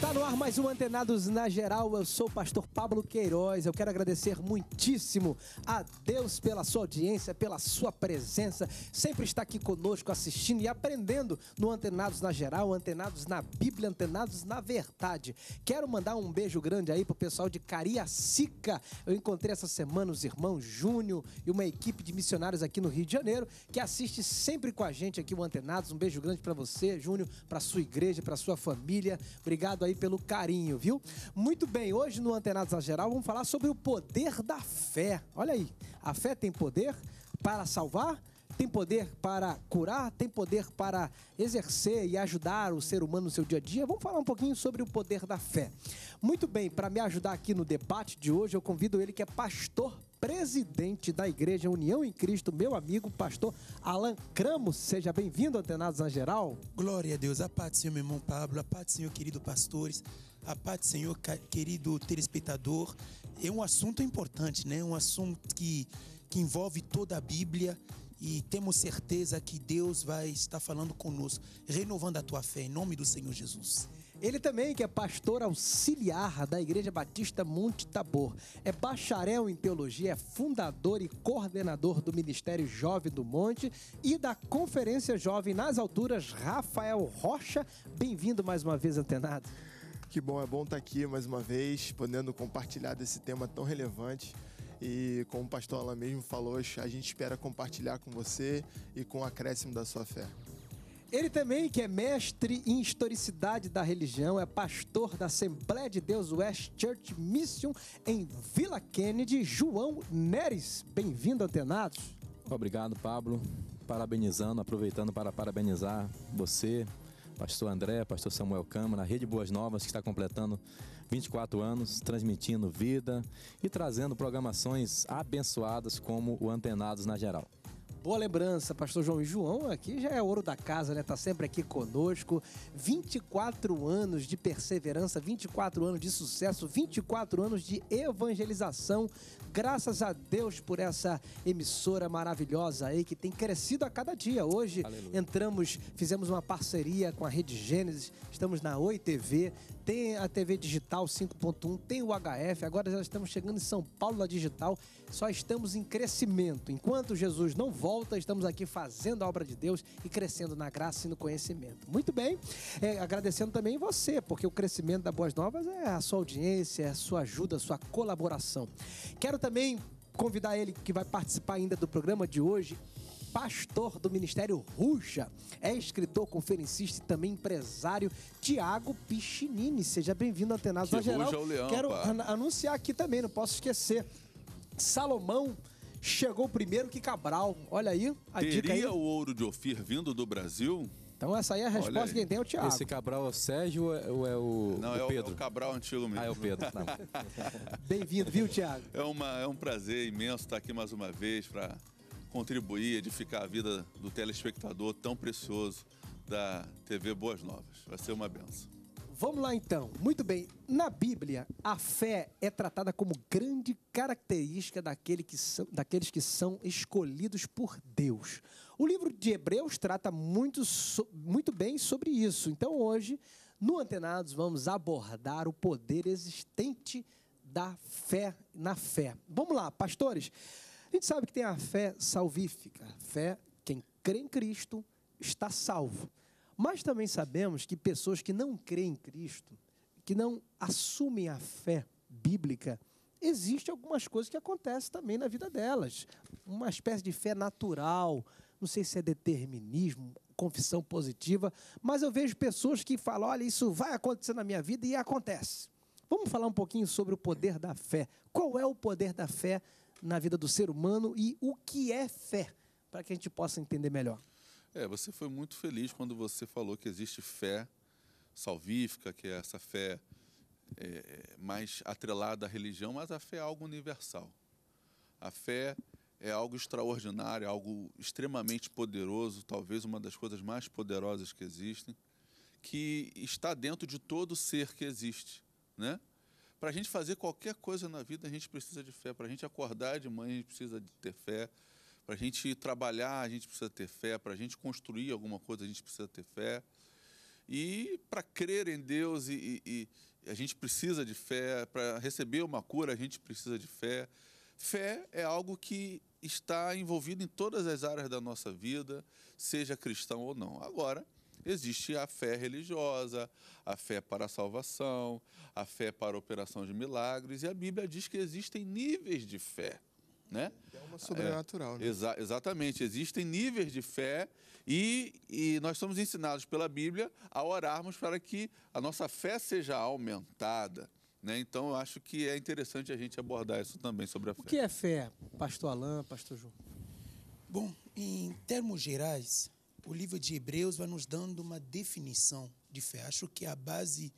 Está no ar mais um Antenados na Geral. Eu sou o pastor Pablo Queiroz. Eu quero agradecer muitíssimo a Deus pela sua audiência, pela sua presença. Sempre está aqui conosco, assistindo e aprendendo no Antenados na Geral, Antenados na Bíblia, Antenados na Verdade. Quero mandar um beijo grande aí pro pessoal de Cariacica. Eu encontrei essa semana os irmãos Júnior e uma equipe de missionários aqui no Rio de Janeiro que assiste sempre com a gente aqui o Antenados. Um beijo grande para você, Júnior, para sua igreja, para sua família. Obrigado aí aí pelo carinho, viu? Muito bem, hoje no Antenados a Geral vamos falar sobre o poder da fé. Olha aí, a fé tem poder para salvar, tem poder para curar, tem poder para exercer e ajudar o ser humano no seu dia a dia. Vamos falar um pouquinho sobre o poder da fé. Muito bem, para me ajudar aqui no debate de hoje, eu convido ele que é pastor presidente da Igreja União em Cristo, meu amigo, pastor Alan Cramos. Seja bem-vindo, Antenados geral. Glória a Deus. A paz do Senhor, meu irmão Pablo. A paz do Senhor, querido pastores. A paz do Senhor, querido telespectador. É um assunto importante, né? Um assunto que, que envolve toda a Bíblia e temos certeza que Deus vai estar falando conosco, renovando a tua fé em nome do Senhor Jesus. Ele também, que é pastor auxiliar da Igreja Batista Monte Tabor, é bacharel em teologia, é fundador e coordenador do Ministério Jovem do Monte e da Conferência Jovem nas Alturas, Rafael Rocha. Bem-vindo mais uma vez, antenado. Que bom, é bom estar aqui mais uma vez, podendo compartilhar desse tema tão relevante. E como o pastor Alan mesmo falou, a gente espera compartilhar com você e com o acréscimo da sua fé. Ele também, que é mestre em historicidade da religião, é pastor da Assembleia de Deus West Church Mission em Vila Kennedy, João Neres. Bem-vindo, Antenados. Obrigado, Pablo. Parabenizando, aproveitando para parabenizar você, pastor André, pastor Samuel Câmara, Rede Boas Novas, que está completando 24 anos, transmitindo vida e trazendo programações abençoadas como o Antenados na geral. Boa lembrança, pastor João. E João aqui já é ouro da casa, né? Tá sempre aqui conosco. 24 anos de perseverança, 24 anos de sucesso, 24 anos de evangelização. Graças a Deus por essa emissora maravilhosa aí que tem crescido a cada dia. Hoje Aleluia. entramos, fizemos uma parceria com a Rede Gênesis, estamos na Oi TV, tem a TV digital 5.1, tem o HF, agora já estamos chegando em São Paulo na digital só estamos em crescimento. Enquanto Jesus não volta, estamos aqui fazendo a obra de Deus e crescendo na graça e no conhecimento. Muito bem, é, agradecendo também você, porque o crescimento da Boas Novas é a sua audiência, é a sua ajuda, a sua colaboração. Quero também convidar ele que vai participar ainda do programa de hoje pastor do Ministério Ruja, é escritor, conferencista e também empresário Tiago Pichinini. Seja bem-vindo, Antenados. Que Geral, ruja é o leão, Quero pá. anunciar aqui também, não posso esquecer. Salomão chegou primeiro que Cabral. Olha aí a Teria dica aí. o ouro de Ofir vindo do Brasil? Então essa aí é a resposta que quem tem é o Thiago. Esse Cabral é o Sérgio ou é, é o, Não, o é o, Pedro? Não, é o Cabral antigo mesmo. Ah, é o Pedro. Tá Bem-vindo, viu, Thiago? É, uma, é um prazer imenso estar aqui mais uma vez para contribuir, edificar a vida do telespectador tão precioso da TV Boas Novas. Vai ser uma benção vamos lá então. Muito bem. Na Bíblia, a fé é tratada como grande característica daquele que são, daqueles que são escolhidos por Deus. O livro de Hebreus trata muito, muito bem sobre isso. Então, hoje, no Antenados, vamos abordar o poder existente da fé na fé. Vamos lá, pastores. A gente sabe que tem a fé salvífica, fé quem crê em Cristo está salvo. Mas também sabemos que pessoas que não creem em Cristo, que não assumem a fé bíblica, existem algumas coisas que acontecem também na vida delas. Uma espécie de fé natural, não sei se é determinismo, confissão positiva, mas eu vejo pessoas que falam: olha, isso vai acontecer na minha vida e acontece. Vamos falar um pouquinho sobre o poder da fé. Qual é o poder da fé na vida do ser humano e o que é fé, para que a gente possa entender melhor. É, você foi muito feliz quando você falou que existe fé salvífica, que é essa fé é, é, mais atrelada à religião, mas a fé é algo universal. A fé é algo extraordinário, algo extremamente poderoso, talvez uma das coisas mais poderosas que existem, que está dentro de todo ser que existe, né? Para a gente fazer qualquer coisa na vida, a gente precisa de fé. Para a gente acordar de manhã, a gente precisa de ter fé. Para a gente trabalhar, a gente precisa ter fé. Para a gente construir alguma coisa, a gente precisa ter fé. E para crer em Deus, e, e, e a gente precisa de fé. Para receber uma cura, a gente precisa de fé. Fé é algo que está envolvido em todas as áreas da nossa vida, seja cristão ou não. Agora, existe a fé religiosa, a fé para a salvação, a fé para a operação de milagres, e a Bíblia diz que existem níveis de fé né? É uma sobrenatural, é, né? Exa exatamente. Existem níveis de fé e, e nós somos ensinados pela Bíblia a orarmos para que a nossa fé seja aumentada. Né? Então, eu acho que é interessante a gente abordar isso também sobre a fé. O que é fé, pastor Alain, pastor João? Bom, em termos gerais, o livro de Hebreus vai nos dando uma definição de fé. Acho que é a base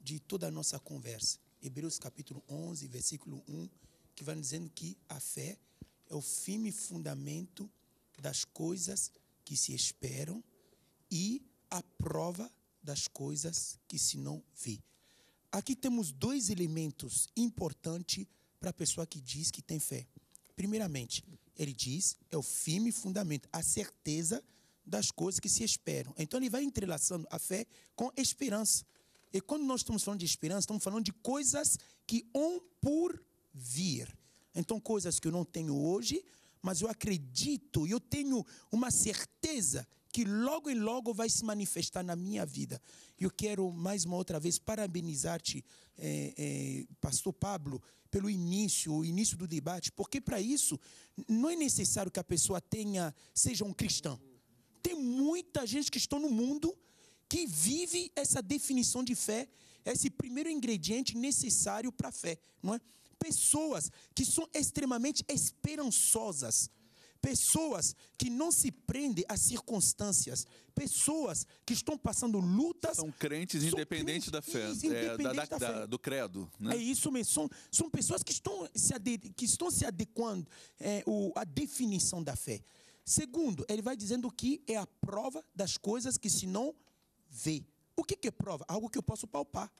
de toda a nossa conversa. Hebreus capítulo 11, versículo 1 que vai dizendo que a fé é o firme fundamento das coisas que se esperam e a prova das coisas que se não vê. Aqui temos dois elementos importantes para a pessoa que diz que tem fé. Primeiramente, ele diz é o firme fundamento, a certeza das coisas que se esperam. Então ele vai entrelaçando a fé com esperança. E quando nós estamos falando de esperança, estamos falando de coisas que um por vir. Então, coisas que eu não tenho hoje, mas eu acredito, eu tenho uma certeza que logo e logo vai se manifestar na minha vida. Eu quero mais uma outra vez parabenizar-te, eh, eh, Pastor Pablo, pelo início, o início do debate, porque para isso não é necessário que a pessoa tenha seja um cristão. Tem muita gente que está no mundo que vive essa definição de fé, esse primeiro ingrediente necessário para a fé, não é? pessoas que são extremamente esperançosas, pessoas que não se prendem às circunstâncias, pessoas que estão passando lutas. São crentes independentes da fé, é, independente da, da, da fé. do credo. Né? É isso mesmo. São, são pessoas que estão se, ade, que estão se adequando é, o, à definição da fé. Segundo, ele vai dizendo que é a prova das coisas que se não vê. O que, que é prova? Algo que eu posso palpar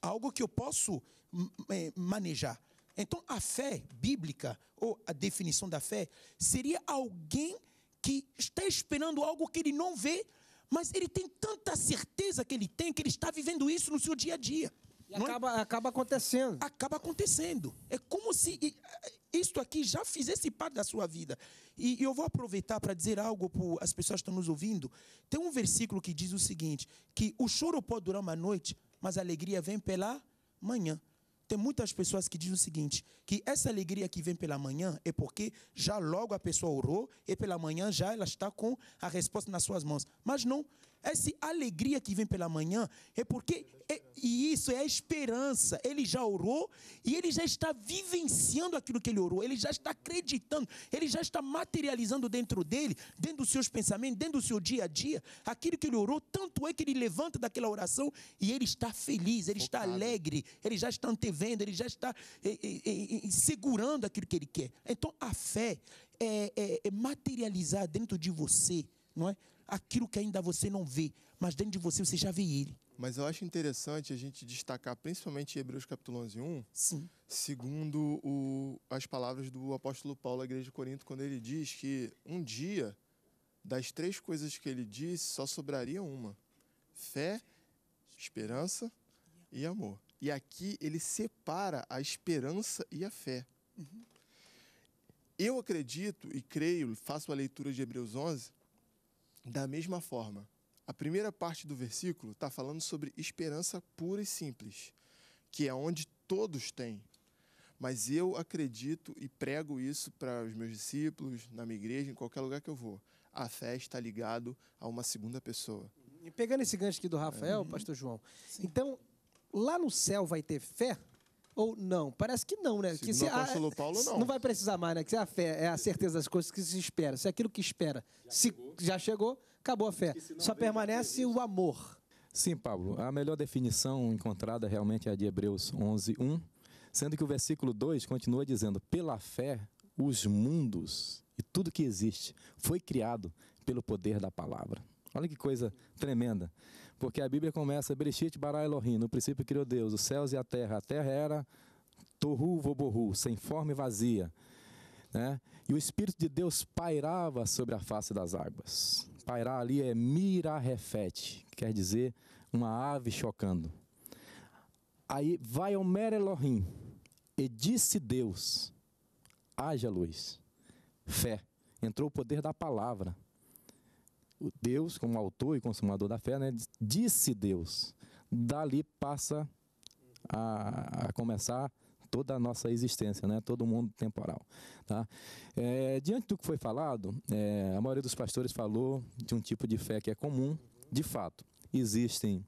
algo que eu posso hum, é, manejar. Então, a fé bíblica, ou a definição da fé, seria alguém que está esperando algo que ele não vê, mas ele tem tanta certeza que ele tem que ele está vivendo isso no seu dia a dia. E é? acaba, é? acaba acontecendo. Acaba acontecendo. É como se isto aqui já fizesse parte da sua vida. E eu vou aproveitar para dizer algo para as pessoas que estão nos ouvindo. Tem um versículo que diz o seguinte: que o choro pode durar uma noite, mas a alegria vem pela manhã. Tem muitas pessoas que dizem o seguinte: que essa alegria que vem pela manhã é porque já logo a pessoa orou e pela manhã já ela está com a resposta nas suas mãos. Mas não, essa alegria que vem pela manhã é porque é, e isso é a esperança. Ele já orou e ele já está vivenciando aquilo que ele orou. Ele já está acreditando. Ele já está materializando dentro dele, dentro dos seus pensamentos, dentro do seu dia a dia, aquilo que ele orou. Tanto é que ele levanta daquela oração e ele está feliz, ele está alegre, ele já está antevendo, ele já está é, é, segurando aquilo que ele quer. Então a fé é, é, é materializar dentro de você, não é? aquilo que ainda você não vê, mas dentro de você você já vê ele. Mas eu acho interessante a gente destacar, principalmente Hebreus capítulo 11, 1, Sim. segundo o, as palavras do apóstolo Paulo à igreja de Corinto, quando ele diz que um dia, das três coisas que ele disse, só sobraria uma: fé, esperança e amor. E aqui ele separa a esperança e a fé. Uhum. Eu acredito e creio, faço a leitura de Hebreus 11, da mesma forma, a primeira parte do versículo está falando sobre esperança pura e simples, que é onde todos têm. Mas eu acredito e prego isso para os meus discípulos, na minha igreja, em qualquer lugar que eu vou. A fé está ligado a uma segunda pessoa. E pegando esse gancho aqui do Rafael, uhum. pastor João. Sim. Então, lá no céu vai ter fé? ou não? Parece que não, né? Que se apóstolo a, Paulo, não. Não vai precisar mais, né? Que a fé é a certeza das coisas que se espera. Se é aquilo que espera já, se, chegou. já chegou, acabou a fé. Só permanece o amor. Sim, Pablo. A melhor definição encontrada realmente é a de Hebreus 11, 1. Sendo que o versículo 2 continua dizendo: Pela fé, os mundos e tudo que existe foi criado pelo poder da palavra. Olha que coisa tremenda. Porque a Bíblia começa, Bereshit bara Elohim, no princípio criou Deus, os céus e a terra. A terra era torru voborru, sem forma e vazia. Né? E o Espírito de Deus pairava sobre a face das águas. Pairar ali é mirarefete, quer dizer uma ave chocando. Aí vai Omer Elohim e disse Deus: haja luz, fé. Entrou o poder da palavra. Deus, como autor e consumador da fé, né, disse Deus. Dali passa a, a começar toda a nossa existência, né? todo o mundo temporal. Tá? É, diante do que foi falado, é, a maioria dos pastores falou de um tipo de fé que é comum. De fato, existem,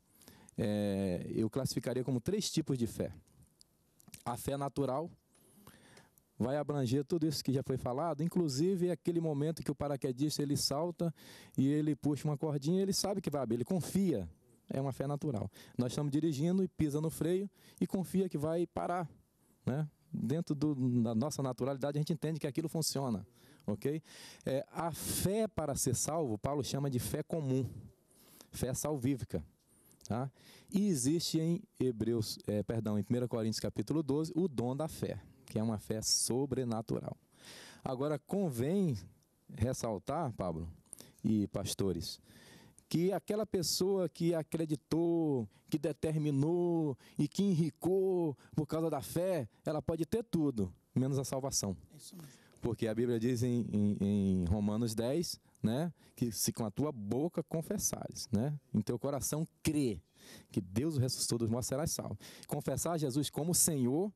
é, eu classificaria como três tipos de fé: a fé natural, vai abranger tudo isso que já foi falado, inclusive aquele momento que o paraquedista ele salta e ele puxa uma cordinha, ele sabe que vai abrir, ele confia. É uma fé natural. Nós estamos dirigindo e pisa no freio e confia que vai parar, né? Dentro do, da nossa naturalidade, a gente entende que aquilo funciona, ok? É, a fé para ser salvo, Paulo chama de fé comum, fé salvífica. Tá? E existe em Hebreus, é, perdão, em 1 Coríntios capítulo 12, o dom da fé que é uma fé sobrenatural. Agora, convém ressaltar, Pablo e pastores, que aquela pessoa que acreditou, que determinou e que enricou por causa da fé, ela pode ter tudo, menos a salvação. É Porque a Bíblia diz em, em, em Romanos 10, né, que se com a tua boca confessares, né, em teu coração crê que Deus ressuscitou dos mortos serás salvo. Confessar Jesus como Senhor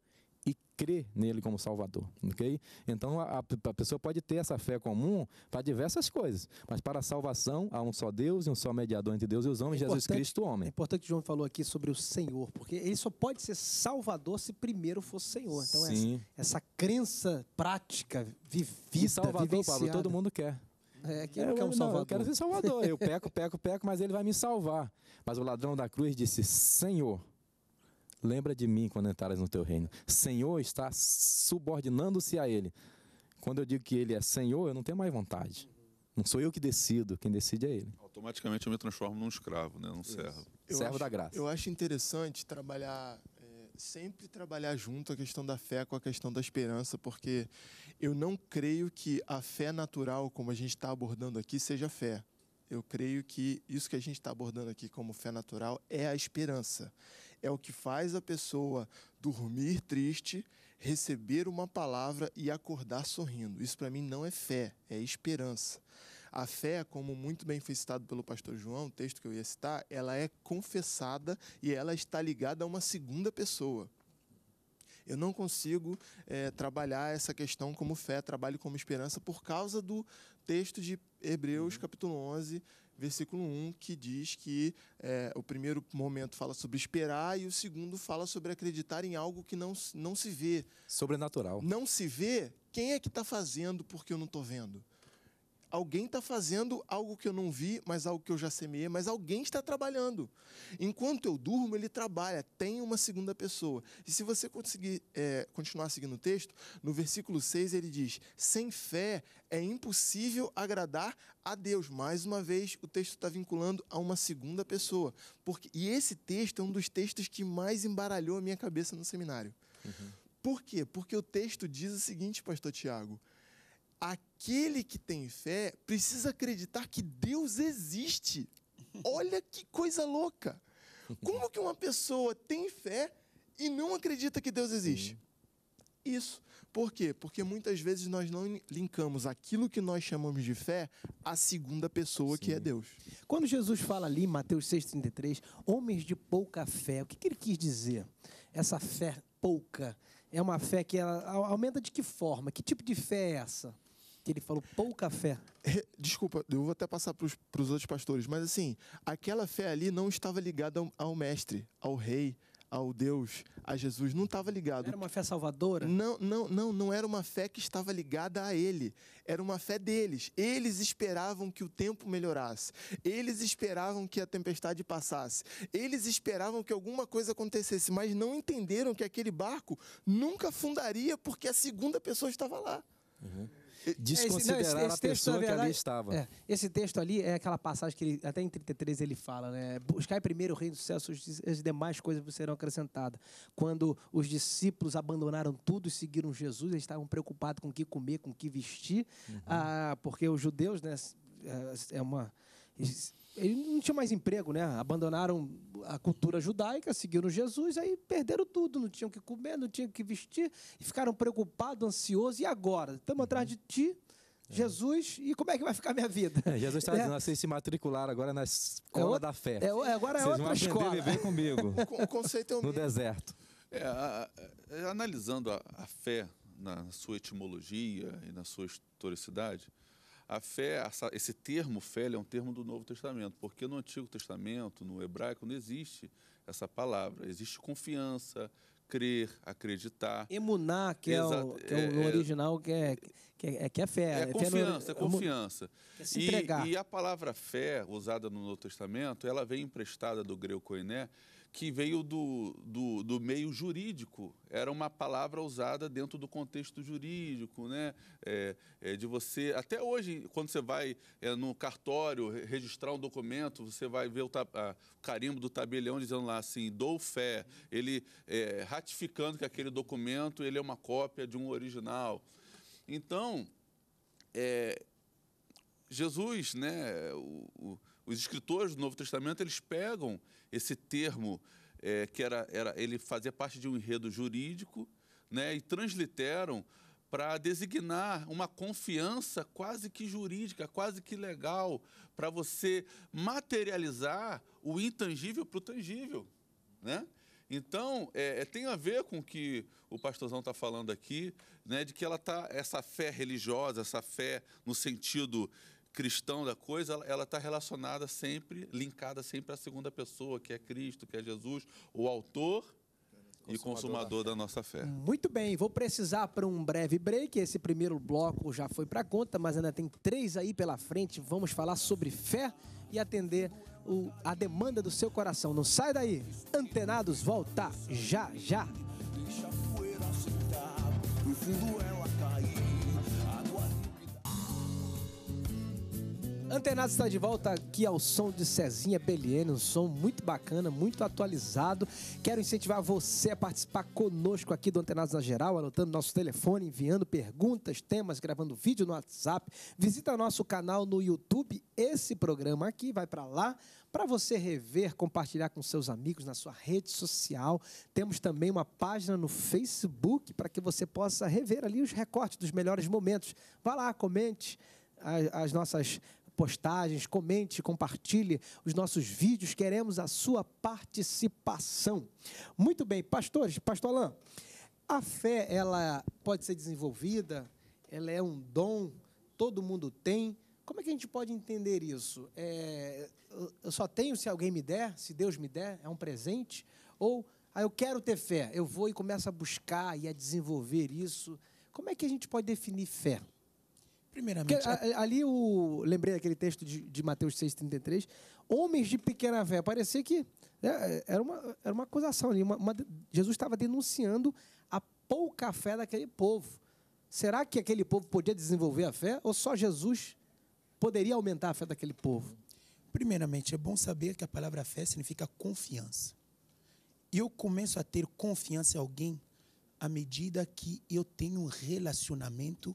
crer nele como Salvador, ok? Então a, a pessoa pode ter essa fé comum para diversas coisas, mas para a salvação há um só Deus e um só mediador entre Deus e os homens, é Jesus Cristo, homem. É importante que João falou aqui sobre o Senhor, porque ele só pode ser Salvador se primeiro for Senhor. Então essa, é essa, crença prática vivida, e Salvador, Pablo, todo mundo quer. É, quer um não, eu quero ser Salvador. Eu peco, peco, peco, mas ele vai me salvar. Mas o ladrão da cruz disse: Senhor Lembra de mim quando entrares no teu reino. Senhor está subordinando-se a Ele. Quando eu digo que Ele é Senhor, eu não tenho mais vontade. Não sou eu que decido, quem decide é Ele. Automaticamente eu me transformo num escravo, né? num servo. Eu servo acho, da graça. Eu acho interessante trabalhar, é, sempre trabalhar junto a questão da fé com a questão da esperança, porque eu não creio que a fé natural, como a gente está abordando aqui, seja fé eu creio que isso que a gente está abordando aqui como fé natural é a esperança é o que faz a pessoa dormir triste, receber uma palavra e acordar sorrindo. Isso para mim não é fé, é esperança. A fé, como muito bem foi citado pelo pastor João, o texto que eu ia citar, ela é confessada e ela está ligada a uma segunda pessoa. Eu não consigo é, trabalhar essa questão como fé, trabalho como esperança por causa do texto de Hebreus, uhum. capítulo 11, versículo 1, que diz que é, o primeiro momento fala sobre esperar e o segundo fala sobre acreditar em algo que não, não se vê. Sobrenatural. Não se vê, quem é que está fazendo porque eu não estou vendo? Alguém está fazendo algo que eu não vi, mas algo que eu já semeei, mas alguém está trabalhando. Enquanto eu durmo, ele trabalha, tem uma segunda pessoa. E se você conseguir é, continuar seguindo o texto, no versículo 6 ele diz: sem fé é impossível agradar a Deus. Mais uma vez, o texto está vinculando a uma segunda pessoa. Porque, e esse texto é um dos textos que mais embaralhou a minha cabeça no seminário. Uhum. Por quê? Porque o texto diz o seguinte, pastor Tiago: aquele que tem fé precisa acreditar que Deus existe. Olha que coisa louca! Como que uma pessoa tem fé e não acredita que Deus existe? Isso. Por quê? Porque muitas vezes nós não linkamos aquilo que nós chamamos de fé à segunda pessoa Sim. que é Deus. Quando Jesus fala ali, Mateus 6,33, homens de pouca fé, o que, que ele quis dizer? Essa fé pouca é uma fé que ela aumenta de que forma? Que tipo de fé é essa? que ele falou pouca fé. É, desculpa, eu vou até passar para os outros pastores, mas assim, aquela fé ali não estava ligada ao, ao mestre, ao rei, ao Deus, a Jesus, não estava ligado. Era uma fé salvadora? Não, não, não, não era uma fé que estava ligada a ele. Era uma fé deles. Eles esperavam que o tempo melhorasse. Eles esperavam que a tempestade passasse. Eles esperavam que alguma coisa acontecesse, mas não entenderam que aquele barco nunca fundaria porque a segunda pessoa estava lá. Uhum. É, desconsiderar a pessoa que ali estava. É, esse texto ali é aquela passagem que ele, até em 33 ele fala, né? Buscai primeiro o reino do céu, as demais coisas serão acrescentadas. Quando os discípulos abandonaram tudo e seguiram Jesus, eles estavam preocupados com o que comer, com o que vestir, uhum. ah, porque os judeus, né? É, é uma ele não tinha mais emprego, né? Abandonaram a cultura judaica, seguiram Jesus, aí perderam tudo, não tinham que comer, não tinham que vestir, e ficaram preocupados, ansiosos. E agora? Estamos uhum. atrás de ti, é. Jesus, e como é que vai ficar minha vida? É, Jesus está é. dizendo, é. Assim, vocês se matricular agora na escola é outra, da fé. É, é, agora é vocês outra escola. Vocês viver comigo. o conceito é o No mesmo. deserto. A, a, analisando a, a fé na sua etimologia e na sua historicidade, a fé, essa, esse termo fé, é um termo do Novo Testamento, porque no Antigo Testamento, no hebraico, não existe essa palavra. Existe confiança, crer, acreditar. Emuná, que, é, o, que é, é, o, é, original, que é que é, é, que é fé. É, é confiança, é, é confiança. É se entregar. E, e a palavra fé, usada no Novo Testamento, ela vem emprestada do grego koiné, que veio do, do, do, meio jurídico. Era uma palavra usada dentro do contexto jurídico, né? É, é de você. Até hoje, quando você vai é, no cartório registrar um documento, você vai ver o, tab, a, o carimbo do tabelião dizendo lá assim, dou fé. Ele ratificando que aquele documento ele é uma cópia de um original. Então, é, Jesus, né, o, o, os escritores do Novo Testamento, eles pegam esse termo é, que era, era, ele fazia parte de um enredo jurídico, né, e transliteram para designar uma confiança quase que jurídica, quase que legal, para você materializar o intangível para o tangível, né? Então, é, é, tem a ver com o que o pastorzão está falando aqui, né, de que ela tá, essa fé religiosa, essa fé no sentido cristão da coisa, ela está relacionada sempre, linkada sempre à segunda pessoa, que é Cristo, que é Jesus, o autor e consumador da nossa fé. Muito bem, vou precisar para um breve break. Esse primeiro bloco já foi para conta, mas ainda tem três aí pela frente. Vamos falar sobre fé e atender o, a demanda do seu coração. Não sai daí. Antenados, volta já já. Deixa a poeira sentar, no fundo é Antenados está de volta aqui ao som de Cezinha Beliene, um som muito bacana, muito atualizado. Quero incentivar você a participar conosco aqui do Antenados na Geral, anotando nosso telefone, enviando perguntas, temas, gravando vídeo no WhatsApp. Visita nosso canal no YouTube. Esse programa aqui vai para lá para você rever, compartilhar com seus amigos na sua rede social. Temos também uma página no Facebook para que você possa rever ali os recortes dos melhores momentos. Vá lá, comente as, as nossas postagens, comente, compartilhe os nossos vídeos, queremos a sua participação. Muito bem, pastores, pastor Alain, a fé ela pode ser desenvolvida, ela é um dom, todo mundo tem. Como é que a gente pode entender isso? É, eu só tenho se alguém me der, se Deus me der, é um presente? Ou ah, eu quero ter fé, eu vou e começo a buscar e a desenvolver isso? Como é que a gente pode definir fé? Primeiramente. a, ali o. Lembrei daquele texto de, de Mateus 6,33. Homens de pequena fé. Parecia que né, era, uma, era uma acusação ali. Uma, uma, Jesus estava denunciando a pouca fé daquele povo. Será que aquele povo podia desenvolver a fé? Ou só Jesus poderia aumentar a fé daquele povo? Primeiramente, é bom saber que a palavra fé significa confiança. E eu começo a ter confiança em alguém à medida que eu tenho um relacionamento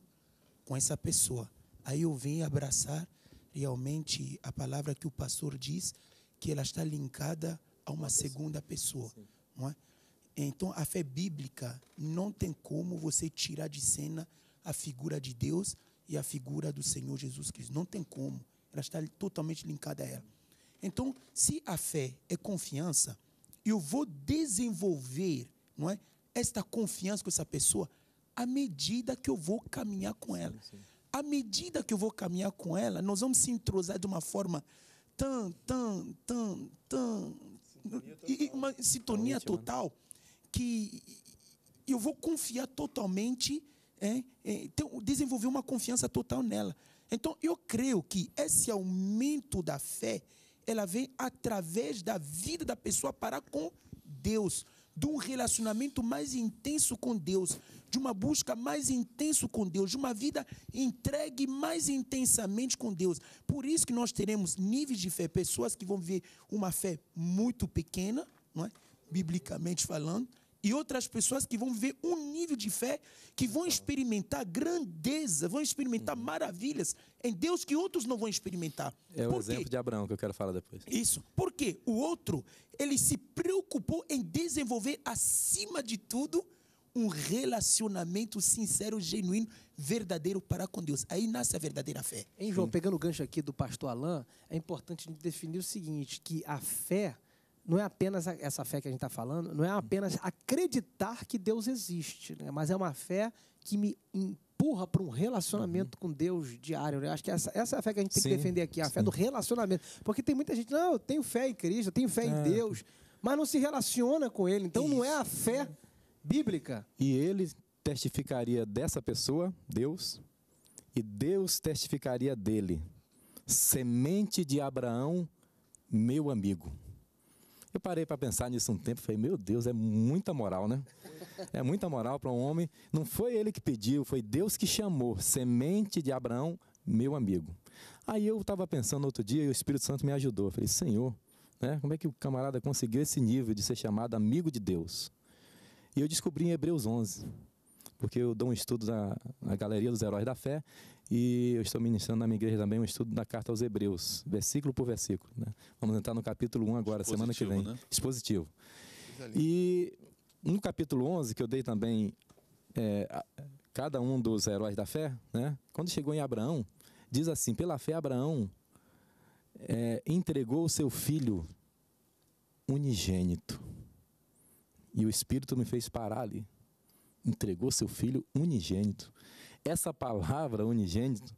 com essa pessoa. Aí eu venho abraçar realmente a palavra que o pastor diz, que ela está linkada a uma, uma segunda pessoa. pessoa não é? Então, a fé bíblica não tem como você tirar de cena a figura de Deus e a figura do Senhor Jesus Cristo. Não tem como. Ela está totalmente linkada a ela. Então, se a fé é confiança, eu vou desenvolver não é, esta confiança com essa pessoa à medida que eu vou caminhar com ela. Sim, sim. À medida que eu vou caminhar com ela, nós vamos se entrosar de uma forma tão, tão, tão, tão. E, uma sintonia total que eu vou confiar totalmente, é, é, então, desenvolver uma confiança total nela. Então, eu creio que esse aumento da fé, ela vem através da vida da pessoa para com Deus de um relacionamento mais intenso com Deus, de uma busca mais intenso com Deus, de uma vida entregue mais intensamente com Deus. Por isso que nós teremos níveis de fé, pessoas que vão viver uma fé muito pequena, não é? biblicamente falando, e outras pessoas que vão ver um nível de fé, que vão experimentar grandeza, vão experimentar uhum. maravilhas em Deus que outros não vão experimentar. É o exemplo de Abraão que eu quero falar depois. Isso. Porque o outro, ele se preocupou em desenvolver acima de tudo um relacionamento sincero, genuíno, verdadeiro para com Deus. Aí nasce a verdadeira fé. Hein, João, pegando o gancho aqui do pastor Alain, é importante definir o seguinte, que a fé não é apenas essa fé que a gente está falando, não é apenas acreditar que Deus existe, né? mas é uma fé que me empurra para um relacionamento uhum. com Deus diário. Né? Acho que essa, essa, é a fé que a gente tem sim, que defender aqui, a sim. fé do relacionamento. Porque tem muita gente, não, eu tenho fé em Cristo, eu tenho fé em é. Deus, mas não se relaciona com Ele. Então Isso. não é a fé bíblica. E ele testificaria dessa pessoa, Deus, e Deus testificaria dele, semente de Abraão, meu amigo. Eu parei para pensar nisso um tempo e falei, meu Deus, é muita moral, né? É muita moral para um homem. Não foi ele que pediu, foi Deus que chamou, semente de Abraão, meu amigo. Aí eu estava pensando outro dia e o Espírito Santo me ajudou. Eu falei, Senhor, né? como é que o camarada conseguiu esse nível de ser chamado amigo de Deus? E eu descobri em Hebreus 11 porque eu dou um estudo na, na Galeria dos Heróis da Fé e eu estou ministrando na minha igreja também um estudo da Carta aos Hebreus, versículo por versículo. Né? Vamos entrar no capítulo 1 agora, semana que vem. Né? Expositivo. E no capítulo 11, que eu dei também é, a, cada um dos heróis da fé, né? quando chegou em Abraão, diz assim: pela fé, Abraão é, entregou o seu filho unigênito. E o Espírito me fez parar ali entregou seu filho unigênito. Essa palavra unigênito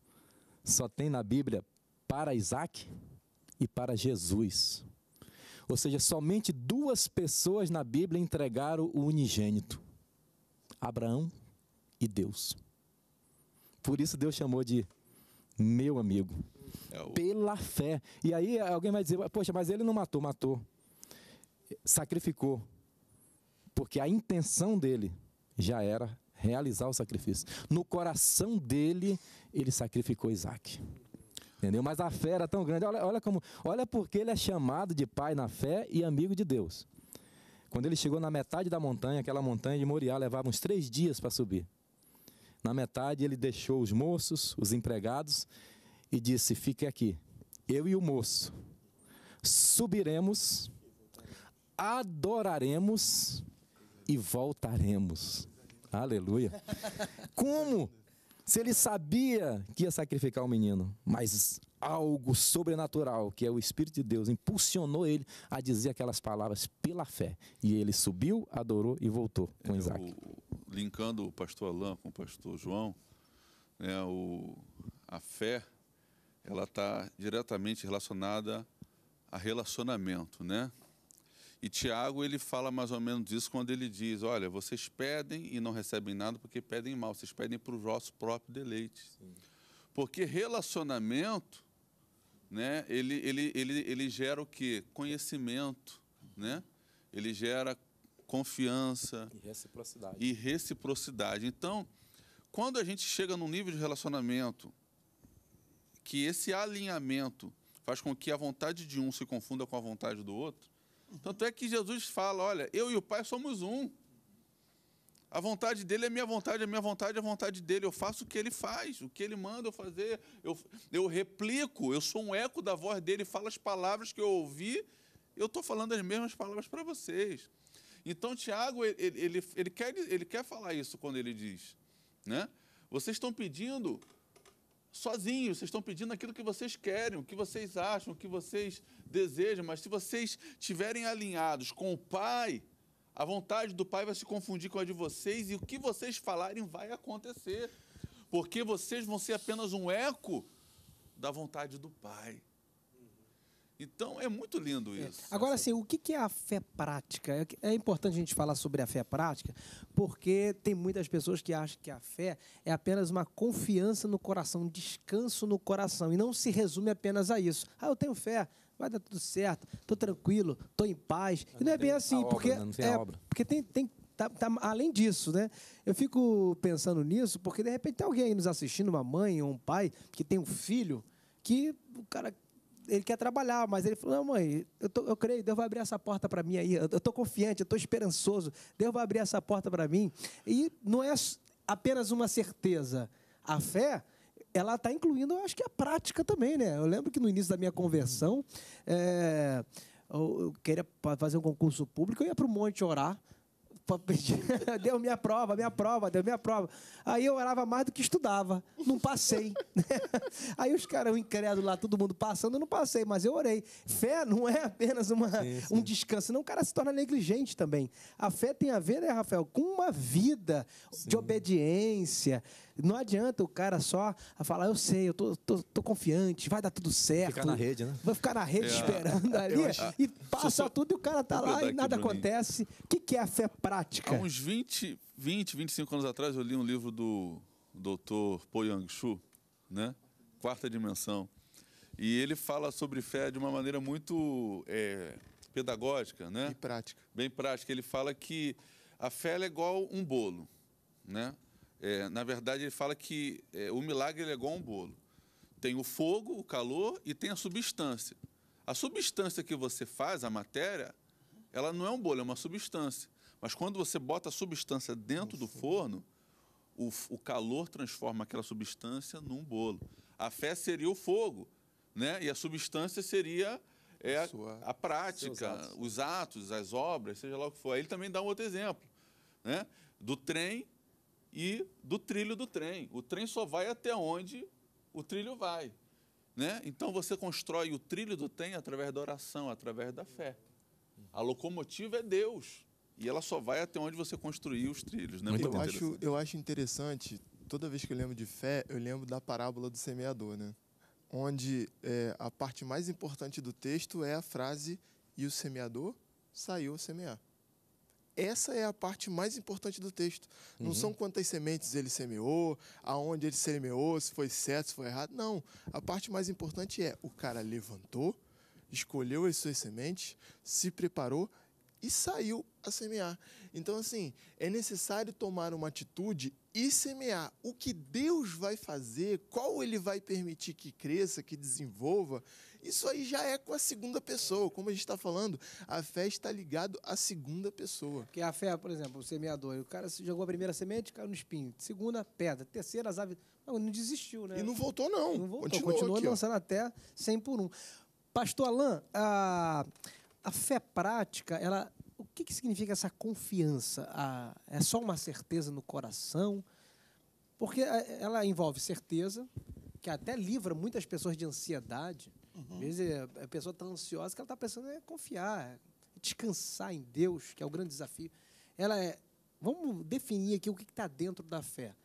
só tem na Bíblia para Isaac e para Jesus. Ou seja, somente duas pessoas na Bíblia entregaram o unigênito: Abraão e Deus. Por isso Deus chamou de meu amigo. É pela fé. E aí alguém vai dizer: Poxa, mas ele não matou, matou. Sacrificou. Porque a intenção dele já era realizar o sacrifício. No coração dele, ele sacrificou Isaac. Entendeu? Mas a fé era tão grande. Olha, olha como, olha porque ele é chamado de pai na fé e amigo de Deus. Quando ele chegou na metade da montanha, aquela montanha de Moriá levava uns três dias para subir. Na metade ele deixou os moços, os empregados e disse: Fique aqui, eu e o moço subiremos, adoraremos e voltaremos. Aleluia. Como? Se ele sabia que ia sacrificar o menino, mas algo sobrenatural, que é o Espírito de Deus, impulsionou ele a dizer aquelas palavras pela fé. E ele subiu, adorou e voltou com é, Isaac. Eu, linkando o pastor Alain com o pastor João, né, o, a fé ela está diretamente relacionada a relacionamento, né? E Tiago, ele fala mais ou menos disso quando ele diz: Olha, vocês pedem e não recebem nada porque pedem mal, vocês pedem para o vosso próprio deleite. Sim. Porque relacionamento, né, ele, ele, ele, ele gera o quê? Conhecimento, né? ele gera confiança. E reciprocidade. E reciprocidade. Então, quando a gente chega num nível de relacionamento que esse alinhamento faz com que a vontade de um se confunda com a vontade do outro, tanto é que Jesus fala: olha, eu e o Pai somos um. A vontade dele é minha vontade, a minha vontade é a vontade dele. Eu faço o que ele faz, o que ele manda eu fazer. Eu, eu replico, eu sou um eco da voz dele, falo as palavras que eu ouvi, eu estou falando as mesmas palavras para vocês. Então, Tiago, ele, ele, ele, quer, ele quer falar isso quando ele diz: né? vocês estão pedindo sozinhos, vocês estão pedindo aquilo que vocês querem, o que vocês acham, o que vocês desejam, mas se vocês estiverem alinhados com o Pai, a vontade do Pai vai se confundir com a de vocês e o que vocês falarem vai acontecer, porque vocês vão ser apenas um eco da vontade do Pai. Então é muito lindo é. isso. É. Agora, assim, assim o que é a fé prática? É, é importante a gente falar sobre a fé prática, porque tem muitas pessoas que acham que a fé é apenas uma confiança no coração, um descanso no coração, e não se resume apenas a isso. Ah, eu tenho fé, vai dar tudo certo, estou tranquilo, estou em paz. E não é bem assim, porque, né? é, obra, é, porque tem, tem Tá, tá, além disso, né? Eu fico pensando nisso porque de repente tem alguém aí nos assistindo, uma mãe ou um pai que tem um filho que o cara ele quer trabalhar, mas ele falou: Não, mãe, eu, tô, eu creio, Deus vai abrir essa porta para mim aí. Eu estou confiante, eu estou esperançoso, Deus vai abrir essa porta para mim. E não é apenas uma certeza. A fé, ela está incluindo, acho que a prática também, né? Eu lembro que no início da minha conversão, é, eu, eu queria fazer um concurso público, eu ia para o monte orar. deu minha prova minha prova deu minha prova Aí eu orava mais do que estudava, não passei. Aí os caras, o incrédulo lá, todo mundo passando, eu não passei, mas eu orei. Fé não é apenas uma, sim, sim. um descanso, não o cara se torna negligente também. A fé tem a ver, né, Rafael, com uma vida sim. de obediência, não adianta o cara só falar, eu sei, eu tô, tô, tô confiante, vai dar tudo certo. Ficar na rede, né? Vai ficar na rede é, esperando ali acho, e passa só, tudo e o cara tá lá e nada acontece. O que, que é a fé prática? Há uns 20, 20, 25 anos atrás eu li um livro do doutor Po Yang Shu, né? Quarta Dimensão. E ele fala sobre fé de uma maneira muito é, pedagógica, né? E prática. Bem prática. Ele fala que a fé é igual um bolo, né? É, na verdade, ele fala que é, o milagre é igual a um bolo. Tem o fogo, o calor e tem a substância. A substância que você faz, a matéria, ela não é um bolo, é uma substância. Mas quando você bota a substância dentro do forno, o, o calor transforma aquela substância num bolo. A fé seria o fogo, né? E a substância seria é, a, a prática, atos. os atos, as obras, seja lá o que for. Aí ele também dá um outro exemplo, né? Do trem e do trilho do trem. O trem só vai até onde o trilho vai. Né? Então você constrói o trilho do trem através da oração, através da fé. A locomotiva é Deus. E ela só vai até onde você construir os trilhos. Né? Muito eu, acho, eu acho interessante, toda vez que eu lembro de fé, eu lembro da parábola do semeador, né? onde é, a parte mais importante do texto é a frase: E o semeador saiu a semear. Essa é a parte mais importante do texto. Não uhum. são quantas sementes ele semeou, aonde ele semeou, se foi certo, se foi errado. Não. A parte mais importante é o cara levantou, escolheu as suas sementes, se preparou e saiu a semear. Então, assim, é necessário tomar uma atitude e semear. O que Deus vai fazer, qual ele vai permitir que cresça, que desenvolva, isso aí já é com a segunda pessoa. Como a gente está falando, a fé está ligada à segunda pessoa. Porque a fé, por exemplo, o semeador, o cara jogou a primeira semente, caiu no espinho. Segunda, pedra. Terceira, as aves. Não, não desistiu, né? E não voltou, não. Não voltou. Continuou, Continuou aqui, lançando ó. até 100 por 1. Pastor Alain, a, a fé prática, ela, o que, que significa essa confiança? A, é só uma certeza no coração? Porque é, ela envolve certeza, que até livra muitas pessoas de ansiedade. Uhum. Às vezes a pessoa está ansiosa que ela está pensando em é confiar, é descansar em Deus, que é o grande desafio. Ela é, vamos definir aqui o que está dentro da fé.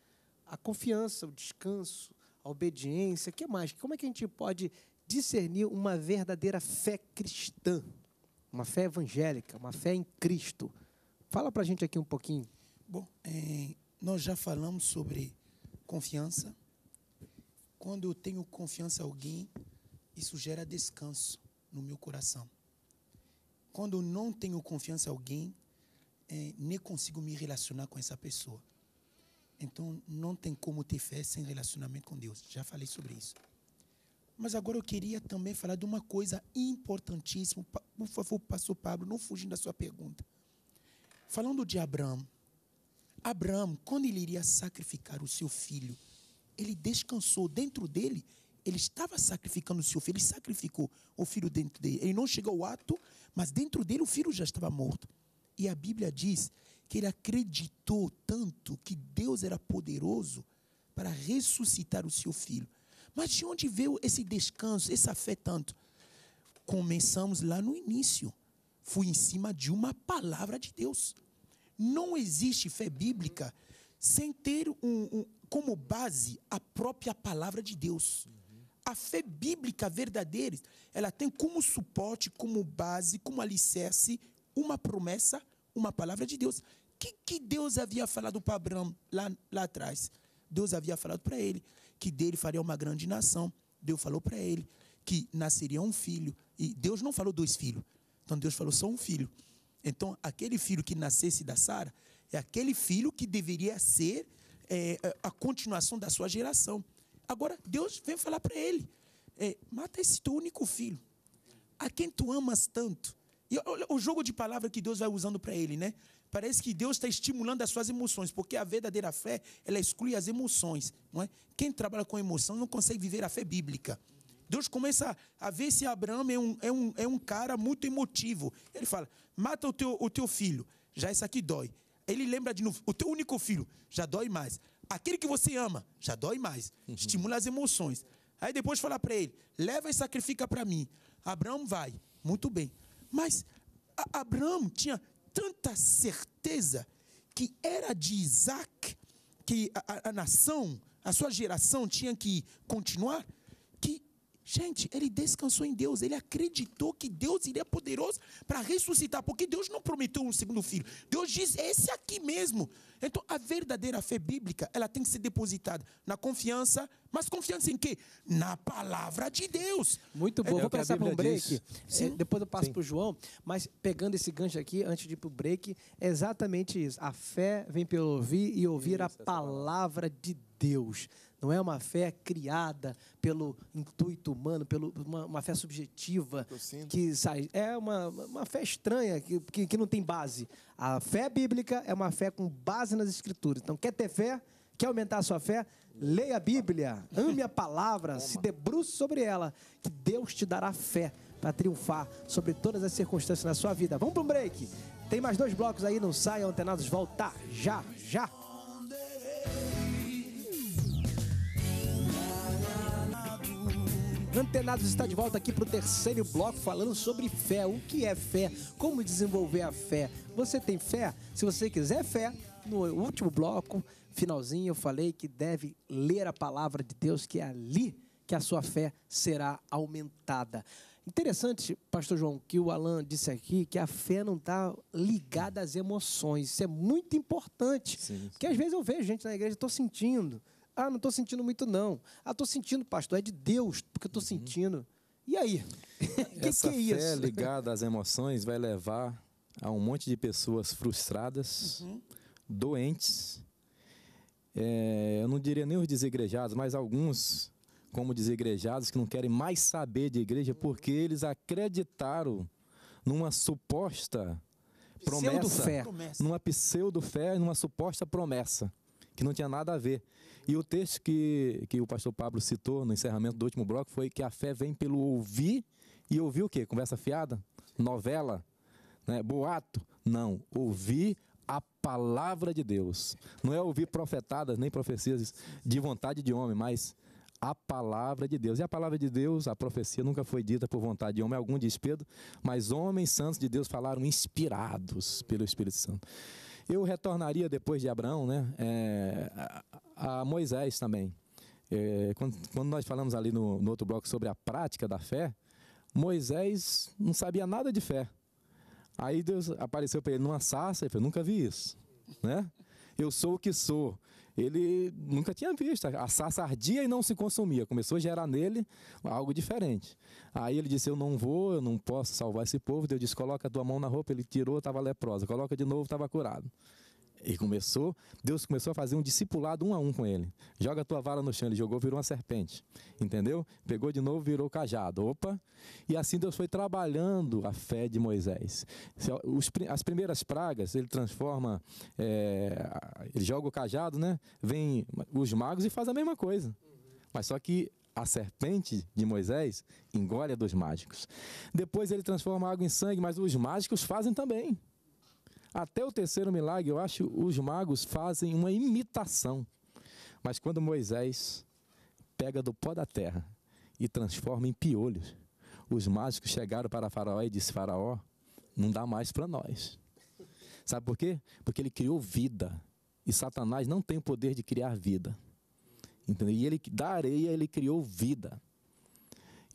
A confiança, o descanso, a obediência, o que mais? Como é que a gente pode discernir uma verdadeira fé cristã, uma fé evangélica, uma fé em Cristo? Fala para a gente aqui um pouquinho. Bom, é, nós já falamos sobre confiança. Quando eu tenho confiança em alguém, isso gera descanso no meu coração. Quando não tenho confiança em alguém, é, nem consigo me relacionar com essa pessoa. Então, não tem como ter fé sem relacionamento com Deus. Já falei sobre isso. Mas agora eu queria também falar de uma coisa importantíssima. Por favor, pastor Pablo, não fugindo da sua pergunta. Falando de Abraão. Abraão, quando ele iria sacrificar o seu filho, ele descansou dentro dele ele estava sacrificando o seu filho, ele sacrificou o filho dentro dele. Ele não chegou ao ato, mas dentro dele o filho já estava morto. E a Bíblia diz que ele acreditou tanto que Deus era poderoso para ressuscitar o seu filho. Mas de onde veio esse descanso, essa fé tanto? Começamos lá no início. Foi em cima de uma palavra de Deus. Não existe fé bíblica sem ter um, um, como base a própria palavra de Deus. A fé bíblica verdadeira, ela tem como suporte, como base, como alicerce, uma promessa, uma palavra de Deus. O que, que Deus havia falado para Abraão lá, lá atrás? Deus havia falado para ele que dele faria uma grande nação. Deus falou para ele que nasceria um filho. E Deus não falou dois filhos. Então Deus falou só um filho. Então, aquele filho que nascesse da Sara é aquele filho que deveria ser é, a continuação da sua geração. Agora, Deus vem falar para ele: é, mata esse teu único filho, a quem tu amas tanto. E olha o jogo de palavra que Deus vai usando para ele, né? Parece que Deus está estimulando as suas emoções, porque a verdadeira fé, ela exclui as emoções, não é? Quem trabalha com emoção não consegue viver a fé bíblica. Deus começa a ver se Abraão é um, é um, é um cara muito emotivo. Ele fala: mata o teu, o teu filho, já isso aqui dói. Ele lembra de novo: o teu único filho, já dói mais. Aquele que você ama, já dói mais. Uhum. Estimula as emoções. Aí depois falar para ele: leva e sacrifica para mim. Abraão vai, muito bem. Mas Abraão tinha tanta certeza que era de Isaac que a, a, a nação, a sua geração tinha que continuar, Gente, ele descansou em Deus, ele acreditou que Deus iria poderoso para ressuscitar, porque Deus não prometeu um segundo filho. Deus diz, esse aqui mesmo. Então, a verdadeira fé bíblica, ela tem que ser depositada na confiança, mas confiança em quê? Na palavra de Deus. Muito é bom, é, vou passar para um break. É, depois eu passo para o João, mas pegando esse gancho aqui, antes de ir para o break, é exatamente isso. A fé vem pelo ouvir e ouvir isso, a é palavra de Deus. Deus. Não é uma fé criada pelo intuito humano, pelo uma, uma fé subjetiva que sai. É uma, uma fé estranha que, que, que não tem base. A fé bíblica é uma fé com base nas escrituras. Então, quer ter fé? Quer aumentar a sua fé? Leia a Bíblia, ame a palavra, se debruce sobre ela, que Deus te dará fé para triunfar sobre todas as circunstâncias na sua vida. Vamos para um break. Tem mais dois blocos aí, não saiam antenados, volta já, já. Antenados está de volta aqui para o terceiro bloco falando sobre fé. O que é fé? Como desenvolver a fé? Você tem fé? Se você quiser fé, no último bloco, finalzinho, eu falei que deve ler a palavra de Deus, que é ali que a sua fé será aumentada. Interessante, pastor João, que o Alan disse aqui que a fé não está ligada às emoções. Isso é muito importante. Sim, sim. Porque às vezes eu vejo gente na igreja, estou sentindo. Ah, não estou sentindo muito, não. Ah, estou sentindo, pastor, é de Deus, porque estou uhum. sentindo. E aí? O que, Essa que é isso? fé ligada às emoções vai levar a um monte de pessoas frustradas, uhum. doentes. É, eu não diria nem os desigrejados, mas alguns como desigrejados que não querem mais saber de igreja uhum. porque eles acreditaram numa suposta promessa, pseudo -fé. numa pseudo fé, numa suposta promessa que não tinha nada a ver. E o texto que, que o pastor Pablo citou no encerramento do último bloco foi que a fé vem pelo ouvir. E ouvir o quê? Conversa fiada? Novela? Né? Boato? Não. Ouvir a palavra de Deus. Não é ouvir profetadas nem profecias de vontade de homem, mas a palavra de Deus. E a palavra de Deus, a profecia nunca foi dita por vontade de homem algum, diz Pedro, mas homens santos de Deus falaram inspirados pelo Espírito Santo. Eu retornaria depois de Abraão, né? É, a, a, Moisés também. É, quando, quando, nós falamos ali no, no outro bloco sobre a prática da fé, Moisés não sabia nada de fé. Aí Deus apareceu para ele numa sarça e falou: Nunca vi isso, né? Eu sou o que sou ele nunca tinha visto. A sassa ardia e não se consumia. Começou a gerar nele algo diferente. Aí ele disse: Eu não vou, eu não posso salvar esse povo. Deus disse: Coloca a tua mão na roupa. Ele tirou, estava leprosa. Coloca de novo, estava curado. E começou, Deus começou a fazer um discipulado um a um com ele. Joga a tua vara no chão, ele jogou, virou uma serpente. Entendeu? Pegou de novo, virou cajado. Opa! E assim Deus foi trabalhando a fé de Moisés. As primeiras pragas, ele transforma, é, ele joga o cajado, né? Vem os magos e faz a mesma coisa. Mas só que a serpente de Moisés engole a dos mágicos. Depois ele transforma a água em sangue, mas os mágicos fazem também. Até o terceiro milagre, eu acho, os magos fazem uma imitação. Mas quando Moisés pega do pó da terra e transforma em piolhos, os mágicos chegaram para Faraó e disse: Faraó, não dá mais para nós. Sabe por quê? Porque ele criou vida. E Satanás não tem o poder de criar vida. Entendeu? E ele, da areia, ele criou vida.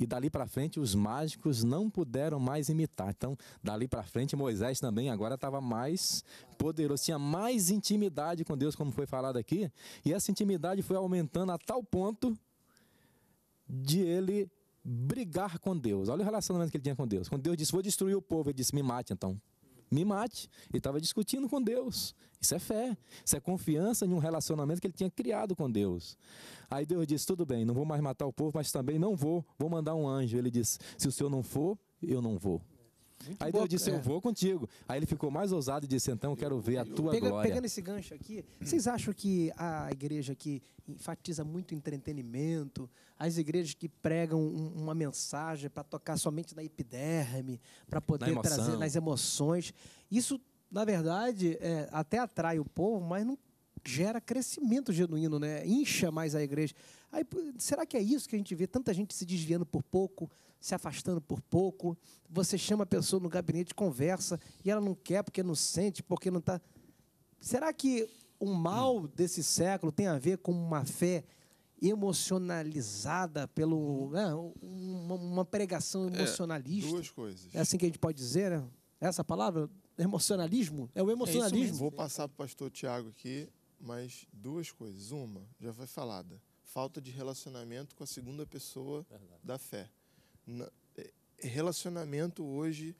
E dali para frente os mágicos não puderam mais imitar. Então, dali para frente Moisés também agora estava mais poderoso, tinha mais intimidade com Deus, como foi falado aqui, e essa intimidade foi aumentando a tal ponto de ele brigar com Deus. Olha o relacionamento que ele tinha com Deus. Quando Deus disse: "Vou destruir o povo", ele disse: "Me mate então" me mate. Ele estava discutindo com Deus. Isso é fé. Isso é confiança em um relacionamento que ele tinha criado com Deus. Aí Deus disse: Tudo bem, não vou mais matar o povo, mas também não vou. Vou mandar um anjo. Ele disse: Se o senhor não for, eu não vou. Muito aí boa, eu disse, é. eu vou contigo. Aí ele ficou mais ousado e disse, então quero ver a tua Pega, glória. Pegando esse gancho aqui, vocês acham que a igreja que enfatiza muito entretenimento, as igrejas que pregam um, uma mensagem para tocar somente na epiderme, para poder na trazer nas emoções, isso, na verdade, é, até atrai o povo, mas não gera crescimento genuíno, né? Incha mais a igreja. Aí, será que é isso que a gente vê? Tanta gente se desviando por pouco, se afastando por pouco. Você chama a pessoa no gabinete, conversa, e ela não quer porque não sente, porque não está. Será que o mal desse século tem a ver com uma fé emocionalizada pelo né, uma, uma, pregação é, emocionalista? É, duas coisas. É assim que a gente pode dizer, né? É essa palavra emocionalismo é o é emocionalismo. É Vou passar para o pastor Tiago aqui, mas duas coisas. Uma já foi falada falta de relacionamento com a segunda pessoa Verdade. da fé. É, relacionamento hoje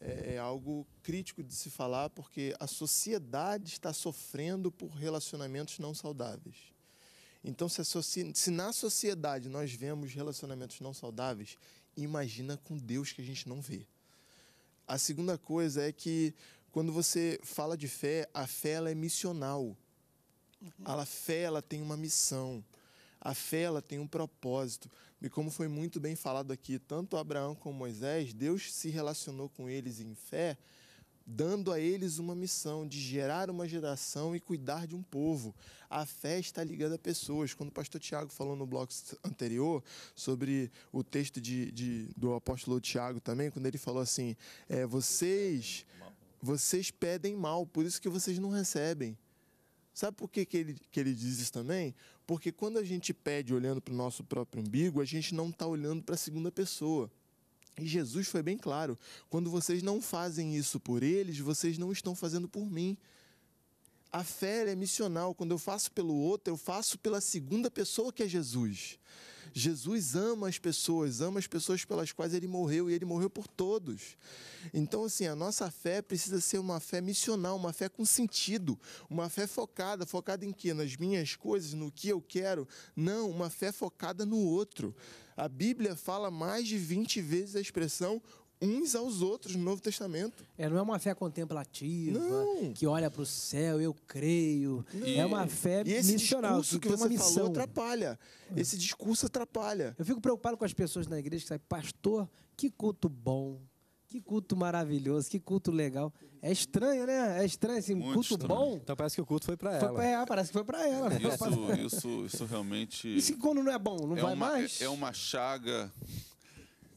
é, é algo crítico de se falar porque a sociedade está sofrendo por relacionamentos não saudáveis. Então, se, se, na sociedade nós vemos relacionamentos não saudáveis, imagina com Deus que a gente não vê. A segunda coisa é que quando você fala de fé, a fé ela é missional. Uhum. A fé ela tem uma missão. A fé ela tem um propósito. E como foi muito bem falado aqui, tanto Abraão como Moisés, Deus se relacionou com eles em fé, dando a eles uma missão de gerar uma geração e cuidar de um povo. A fé está ligada a pessoas. Quando o pastor Tiago falou no bloco anterior sobre o texto de, de do apóstolo Tiago também, quando ele falou assim: é, vocês, vocês pedem mal, por isso que vocês não recebem. Sabe por que, que, ele, que ele diz isso também? Porque quando a gente pede olhando para o nosso próprio umbigo, a gente não está olhando para a segunda pessoa. E Jesus foi bem claro: quando vocês não fazem isso por eles, vocês não estão fazendo por mim. A fé é missional. Quando eu faço pelo outro, eu faço pela segunda pessoa que é Jesus. Jesus ama as pessoas, ama as pessoas pelas quais ele morreu e ele morreu por todos. Então, assim, a nossa fé precisa ser uma fé missional, uma fé com sentido, uma fé focada. Focada em quê? Nas minhas coisas, no que eu quero? Não, uma fé focada no outro. A Bíblia fala mais de 20 vezes a expressão uns aos outros no Novo Testamento. É, não é uma fé contemplativa, não. que olha para o céu, eu creio. Não. É uma fé e esse missional. Discurso que, que você falou atrapalha. Esse discurso atrapalha. Eu fico preocupado com as pessoas na igreja que saem pastor, que culto bom. Que culto maravilhoso, que culto legal. É estranho, né? É estranho assim, Muito culto estranho. bom. Então parece que o culto foi para ela. Foi, é, parece que foi para ela. Isso, isso, isso realmente. E se quando não é bom, não é vai uma, é, mais? É uma chaga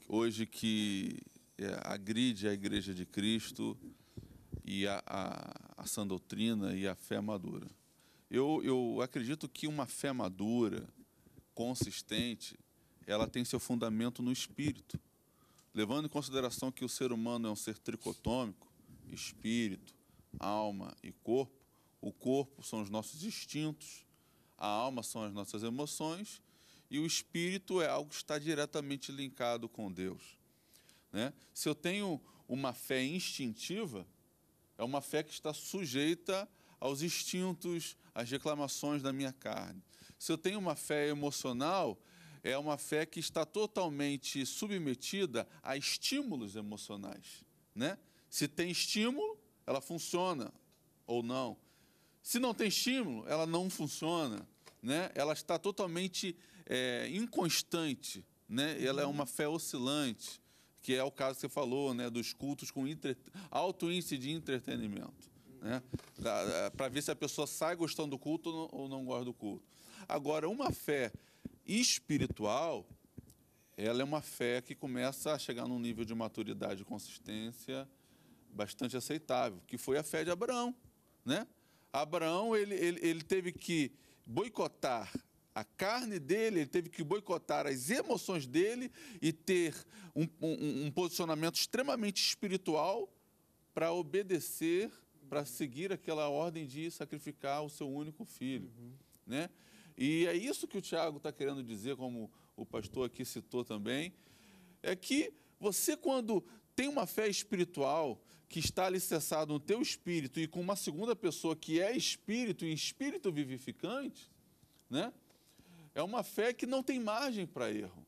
hoje que é, agride é a Igreja de Cristo e a, a, a sã doutrina e a fé madura. Eu, eu acredito que uma fé madura, consistente, ela tem seu fundamento no espírito. Levando em consideração que o ser humano é um ser tricotômico, espírito, alma e corpo, o corpo são os nossos instintos, a alma são as nossas emoções e o espírito é algo que está diretamente linkado com Deus. Né? Se eu tenho uma fé instintiva, é uma fé que está sujeita aos instintos, às reclamações da minha carne. Se eu tenho uma fé emocional, é uma fé que está totalmente submetida a estímulos emocionais. Né? Se tem estímulo, ela funciona ou não. Se não tem estímulo, ela não funciona. Né? Ela está totalmente é, inconstante. Né? Ela é uhum. uma fé oscilante que é o caso que você falou, né, dos cultos com entre... alto índice de entretenimento. Né? Para ver se a pessoa sai gostando do culto ou não gosta do culto. Agora, uma fé espiritual, ela é uma fé que começa a chegar num nível de maturidade e consistência bastante aceitável, que foi a fé de Abraão. Né? Abraão ele, ele, ele teve que boicotar a carne dele, ele teve que boicotar as emoções dele e ter um, um, um posicionamento extremamente espiritual para obedecer, para seguir aquela ordem de sacrificar o seu único filho. Uhum. Né? E é isso que o Tiago está querendo dizer, como o pastor aqui citou também, é que você quando tem uma fé espiritual que está alicerçada no teu espírito e com uma segunda pessoa que é espírito e espírito vivificante, né? É uma fé que não tem margem para erro.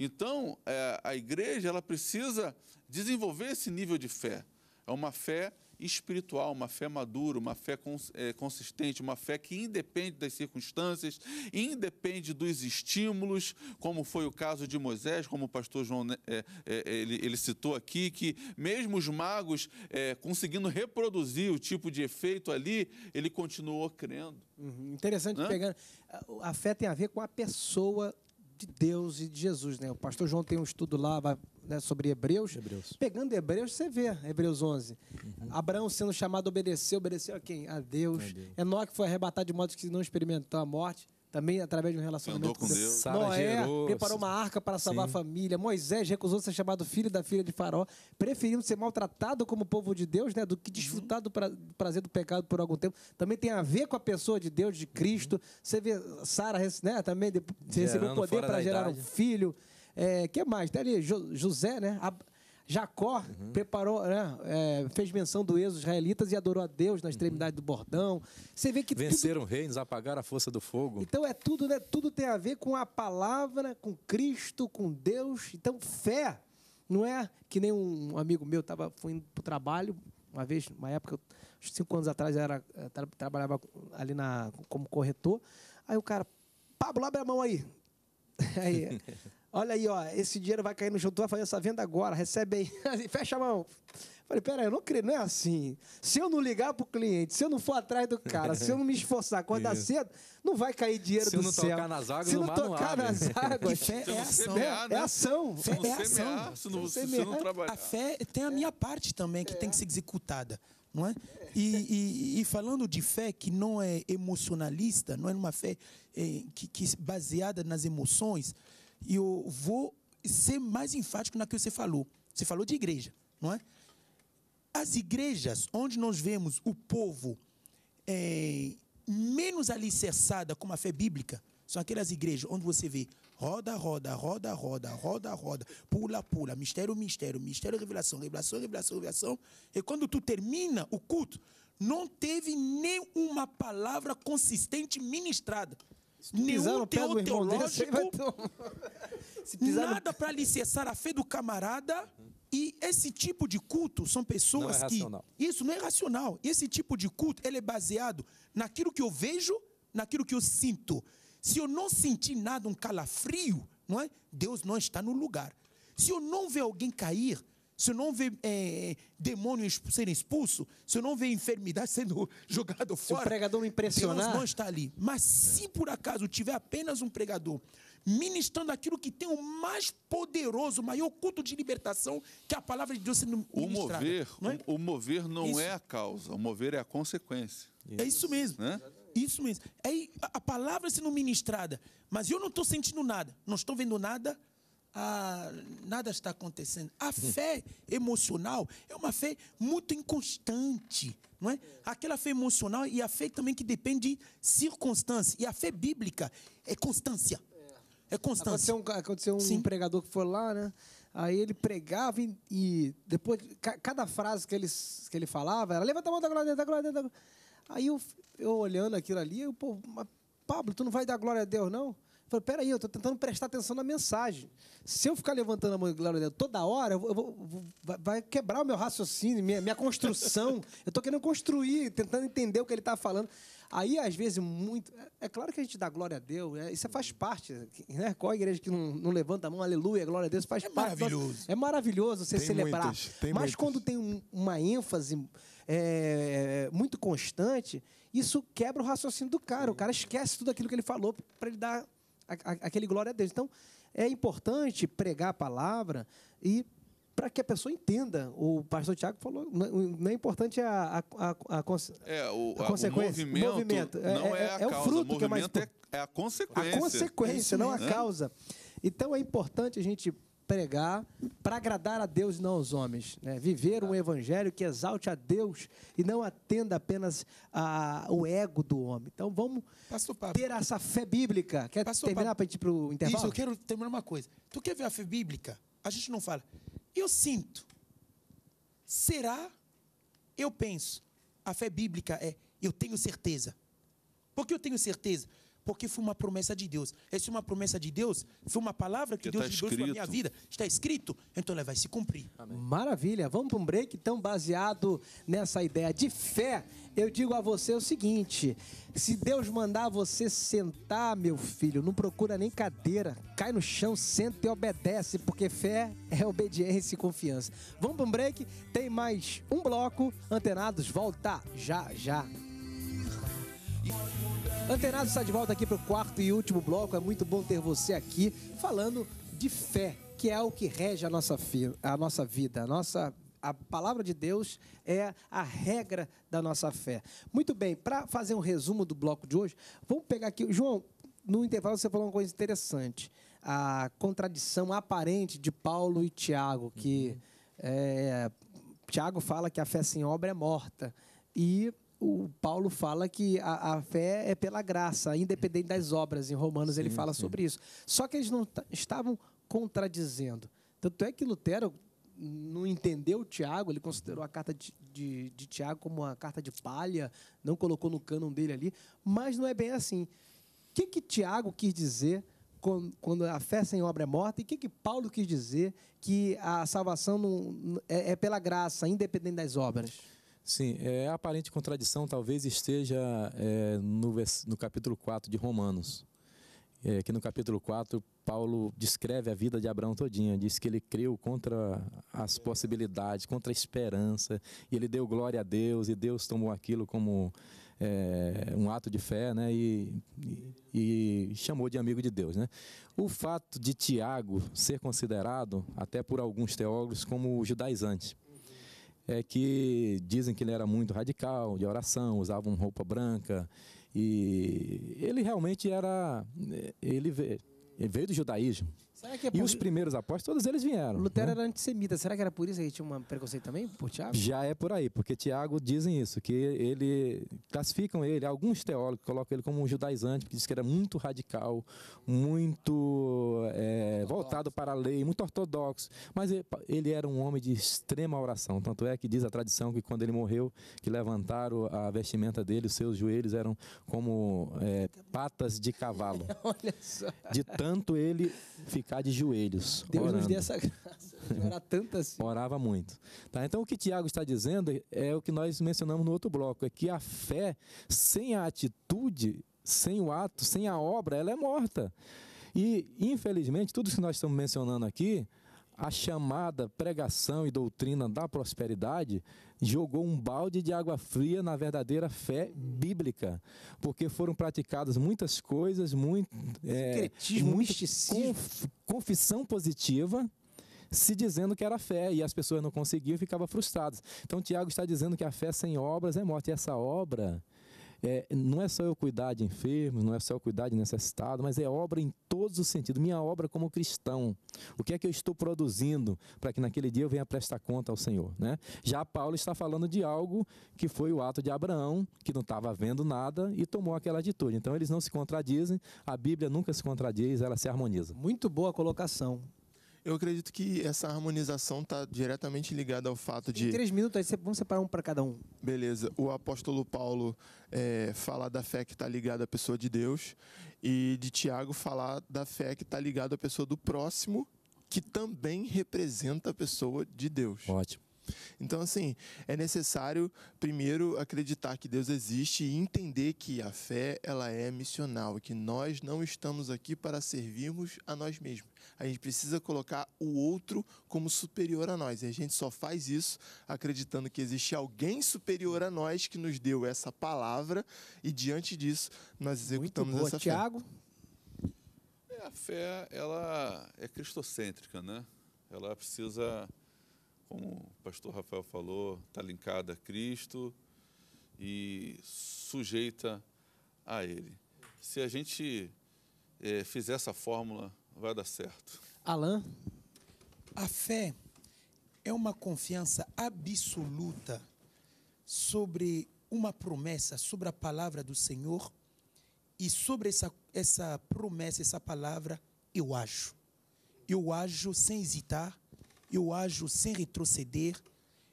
Então, é, a igreja ela precisa desenvolver esse nível de fé. É uma fé espiritual, uma fé madura, uma fé é, consistente, uma fé que independe das circunstâncias, independe dos estímulos, como foi o caso de Moisés, como o pastor João né, é, é, ele, ele, citou aqui, que mesmo os magos é, conseguindo reproduzir o tipo de efeito ali, ele continuou crendo. Uhum. Interessante, Hã? pegando. A fé tem a ver com a pessoa de Deus e de Jesus, né? O pastor João tem um estudo lá, vai né, sobre Hebreus. Hebreus. Pegando Hebreus, você vê Hebreus 11. Uhum. Abraão sendo chamado a obedecer, obedeceu a quem? A Deus. Deus. Enoque foi arrebatado de modo que não experimentou a morte também através de um relacionamento Andou com Deus. Sara Noé gerou, preparou uma arca para salvar sim. a família. Moisés recusou ser chamado filho da filha de Faraó, preferindo ser maltratado como povo de Deus, né, do que uhum. desfrutar do prazer do pecado por algum tempo. Também tem a ver com a pessoa de Deus, de uhum. Cristo. Você vê Sara, né, também recebeu poder para gerar idade. um filho. É, que mais? Tem tá ali jo, José, né? A, Jacó uhum. preparou, né, é, fez menção do êxodo israelitas e adorou a Deus na uhum. extremidade uhum. do bordão. Você vê que venceram tudo... reinos, apagaram a força do fogo. Então é tudo, né? Tudo tem a ver com a palavra, com Cristo, com Deus. Então fé não é que nem um amigo meu tava fui para o trabalho uma vez, uma época, cinco anos atrás, era trabalhava ali na como corretor. Aí o cara, Pablo, abre a mão aí. aí Olha aí, ó, esse dinheiro vai cair no chão, tu vai fazer essa venda agora, recebe aí, fecha a mão. Falei, peraí, eu não creio, não é assim. Se eu não ligar pro cliente, se eu não for atrás do cara, se eu não me esforçar, quando dá cedo, não vai cair dinheiro se do céu. Se não tocar nas águas, se não tocar não nas águas, fé é ação. Semear, né? É ação. Fé é ação. se não, se não trabalhar. A fé tem a minha parte também que é. tem que ser executada. Não é? E, e, e, falando de fé que não é emocionalista, não é uma fé é, que, que é baseada nas emoções, e eu vou ser mais enfático na que você falou. Você falou de igreja, não é? As igrejas onde nós vemos o povo é, menos alicerçada com a fé bíblica são aquelas igrejas onde você vê roda, roda, roda, roda, roda, roda, pula, pula, mistério, mistério, mistério, revelação, revelação, revelação, revelação. E quando tu termina o culto, não teve nenhuma palavra consistente ministrada. Se pisar nenhum no pé do irmão dele, você vai tomar. nada para alicerçar a fé do camarada. E esse tipo de culto são pessoas é que. Isso não é racional. Esse tipo de culto ele é baseado naquilo que eu vejo, naquilo que eu sinto. Se eu não sentir nada, um calafrio, não é? Deus não está no lugar. Se eu não ver alguém cair, se eu não ver é, demônio sendo expulso, se eu não ver enfermidade sendo jogado fora. Se o pregador não impressionar. Deus não está ali. Mas se por acaso tiver apenas um pregador ministrando aquilo que tem o mais poderoso, o maior culto de libertação, que a palavra de Deus sendo ministrada. O mover não é, o mover não é a causa, o mover é a consequência. Isso. É isso mesmo. Né? Isso mesmo. É a palavra sendo ministrada, mas eu não estou sentindo nada, não estou vendo nada, ah, nada está acontecendo. A fé emocional é uma fé muito inconstante, não é? Aquela fé emocional e a fé também que depende de circunstância. E a fé bíblica é constância. É constância. Aconteceu um, aconteceu um Sim. pregador que foi lá, né? Aí ele pregava e, e depois, ca, cada frase que ele, que ele falava era levanta a mão da glória, da glória, da glória. Aí eu, eu olhando aquilo ali, eu, pô, mas Pablo, tu não vai dar glória a Deus, não? Falei, peraí, eu estou tentando prestar atenção na mensagem. Se eu ficar levantando a mão e glória a Deus toda hora, eu vou, eu vou, vai quebrar o meu raciocínio, minha, minha construção. eu estou querendo construir, tentando entender o que ele está falando. Aí, às vezes, muito. É, é claro que a gente dá glória a Deus, é, isso faz parte. Né? Qual a igreja que não, não, levanta a mão, aleluia, glória a Deus, faz é parte. Maravilhoso. É maravilhoso você tem celebrar. Mas quando tem um, uma ênfase é, muito constante, isso quebra o raciocínio do cara. O cara esquece tudo aquilo que ele falou para ele dar aquele glória a Deus. Então, é importante pregar a palavra e para que a pessoa entenda. O pastor Tiago falou, não é importante a, a, a, a, é, o, a consequência. O movimento, movimento é, não é, é, a é causa. o fruto o que é mais é, é a consequência. A consequência, não a né? causa. Então é importante a gente pregar para agradar a Deus e não aos homens. Né? Viver um evangelho que exalte a Deus e não atenda apenas a, o ego do homem. Então vamos ter essa fé bíblica. Quer Pastor terminar para a gente ir para o intervalo? Isso, eu quero terminar uma coisa. Tu quer ver a fé bíblica? A gente não fala. Eu sinto. Será? Eu penso. A fé bíblica é eu tenho certeza. Porque eu tenho certeza porque foi uma promessa de Deus. Essa é uma promessa de Deus, foi uma palavra que, que Deus deu para a minha vida. Está escrito, então ela vai se cumprir. Amém. Maravilha, vamos para um break, então, baseado nessa ideia de fé. Eu digo a você o seguinte: se Deus mandar você sentar, meu filho, não procura nem cadeira, cai no chão, senta e obedece, porque fé é obediência e confiança. Vamos para um break, tem mais um bloco. Antenados, volta já já. Antenado está de volta aqui para o quarto e último bloco. É muito bom ter você aqui falando de fé, que é o que rege a nossa, a nossa vida, a nossa a palavra de Deus é a regra da nossa fé. Muito bem, para fazer um resumo do bloco de hoje, vamos pegar aqui. João, no intervalo você falou uma coisa interessante. A contradição aparente de Paulo e Tiago, que uhum. é, Tiago fala que a fé sem obra é morta. E o Paulo fala que a, a, fé é pela graça, independente das obras. Em Romanos sim, ele fala sim. sobre isso. Só que eles não estavam contradizendo. Tanto é que Lutero não entendeu Tiago, ele considerou a carta de, de, de, Tiago como uma carta de palha, não colocou no cânon dele ali, mas não é bem assim. O que, que Tiago quis dizer quando, quando a fé sem obra é morta? E o que, que Paulo quis dizer que a salvação não, é, é pela graça, independente das obras? Sim, é, a aparente contradição talvez esteja é, no, no capítulo 4 de Romanos. É, que no capítulo 4, Paulo descreve a vida de Abraão todinha, diz que ele creu contra as possibilidades, contra a esperança, e ele deu glória a Deus, e Deus tomou aquilo como é, um ato de fé, né, e, e, e, chamou de amigo de Deus. Né. O fato de Tiago ser considerado, até por alguns teólogos, como judaizante, é que dizem que ele era muito radical, de oração, usava uma roupa branca. E ele realmente era. É, ele veio, ele veio do judaísmo. Será que é por... E os primeiros apóstolos, todos eles vieram. Lutero né? era antissemita. Será que era por isso que ele tinha um preconceito também por Tiago? Já é por aí, porque Tiago dizem isso, que ele classificam ele, alguns teólogos colocam ele como um judaizante, que diz que era muito radical, muito é, voltado para a lei, muito ortodoxo. Mas ele era um homem de extrema oração. Tanto é que diz a tradição que quando ele morreu, que levantaram a vestimenta dele, os seus joelhos eram como é, patas de cavalo. Olha só. De tanto ele ficar ficar de joelhos. Deus orando. nos dê essa graça de orar tanto assim. Orava muito. Tá? Então, o que Tiago está dizendo é o que nós mencionamos no outro bloco: é que a fé, sem a atitude, sem o ato, sem a obra, ela é morta. E, infelizmente, tudo que nós estamos mencionando aqui, a chamada pregação e doutrina da prosperidade jogou um balde de água fria na verdadeira fé bíblica, porque foram praticadas muitas coisas, muito, é, muito misticismo. Conf, confissão positiva, se dizendo que era fé, e as pessoas não conseguiam e ficavam frustradas. Então Tiago está dizendo que a fé sem obras é morte, e essa obra é, não é só eu cuidar de enfermos, não é só eu cuidar de necessitado, mas é obra em todos os sentidos. Minha obra como cristão. O que é que eu estou produzindo para que naquele dia eu venha prestar conta ao Senhor? Né? Já Paulo está falando de algo que foi o ato de Abraão, que não estava vendo nada e tomou aquela atitude. Então eles não se contradizem, a Bíblia nunca se contradiz, ela se harmoniza. Muito boa colocação. Eu acredito que essa harmonização está diretamente ligada ao fato de. Em três minutos, vamos separar um para cada um. Beleza. O apóstolo Paulo é, falar da fé que está ligada à pessoa de Deus e de Tiago falar da fé que está ligada à pessoa do próximo, que também representa a pessoa de Deus. Ótimo. Então, assim, é necessário primeiro acreditar que Deus existe e entender que a fé ela é missional, que nós não estamos aqui para servirmos a nós mesmos. A gente precisa colocar o outro como superior a nós. E a gente só faz isso acreditando que existe alguém superior a nós que nos deu essa palavra e diante disso nós executamos Muito boa, essa Thiago. fé. É, a fé ela é cristocêntrica, né? Ela precisa como o pastor Rafael falou, está linkada a Cristo e sujeita a Ele. Se a gente é, fizer essa fórmula, vai dar certo. Alain? A fé é uma confiança absoluta sobre uma promessa, sobre a palavra do Senhor e sobre essa, essa promessa, essa palavra, eu acho, Eu ajo sem hesitar, eu ajo sem retroceder,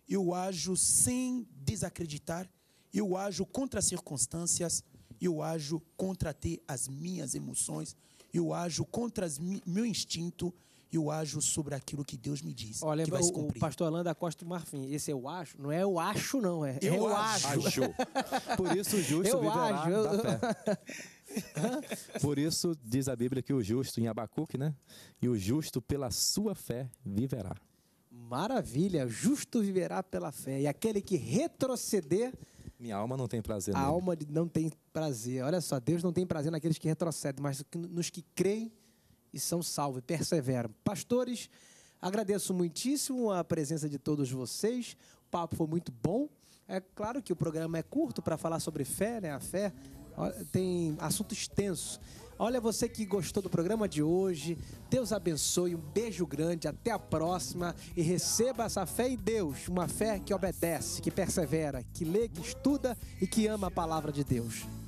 eu ajo sem desacreditar, eu ajo contra as circunstâncias, eu ajo contra ter as minhas emoções, eu ajo contra as, meu instinto, eu ajo sobre aquilo que Deus me diz. Olha, que vai o, se cumprir. o pastor Alain da Costa do Marfim, esse eu acho, não é eu acho, não, é eu, eu acho. acho. Por isso, justo, eu acho. Eu... Por isso diz a Bíblia que o justo em Abacuque, né? E o justo pela sua fé viverá. Maravilha, justo viverá pela fé. E aquele que retroceder, minha alma não tem prazer. A nele. alma não tem prazer. Olha só, Deus não tem prazer naqueles que retrocedem, mas nos que creem e são salvos, perseveram. Pastores, agradeço muitíssimo a presença de todos vocês. O papo foi muito bom. É claro que o programa é curto para falar sobre fé, né? A fé tem assunto extenso. Olha você que gostou do programa de hoje. Deus abençoe, um beijo grande, até a próxima e receba essa fé em Deus, uma fé que obedece, que persevera, que lê, que estuda e que ama a palavra de Deus.